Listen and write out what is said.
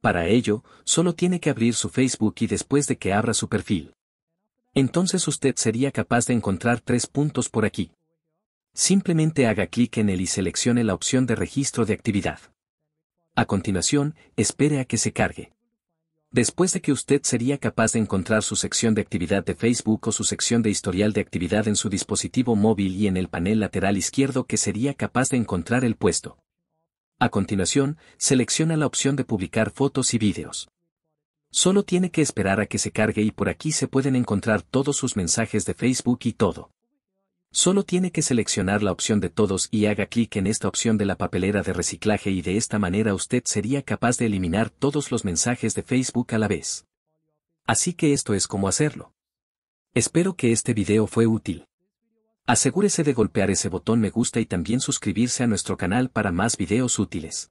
Para ello, solo tiene que abrir su Facebook y después de que abra su perfil. Entonces usted sería capaz de encontrar tres puntos por aquí. Simplemente haga clic en él y seleccione la opción de registro de actividad. A continuación, espere a que se cargue. Después de que usted sería capaz de encontrar su sección de actividad de Facebook o su sección de historial de actividad en su dispositivo móvil y en el panel lateral izquierdo que sería capaz de encontrar el puesto. A continuación, selecciona la opción de publicar fotos y vídeos. Solo tiene que esperar a que se cargue y por aquí se pueden encontrar todos sus mensajes de Facebook y todo. Solo tiene que seleccionar la opción de todos y haga clic en esta opción de la papelera de reciclaje y de esta manera usted sería capaz de eliminar todos los mensajes de Facebook a la vez. Así que esto es como hacerlo. Espero que este video fue útil. Asegúrese de golpear ese botón me gusta y también suscribirse a nuestro canal para más videos útiles.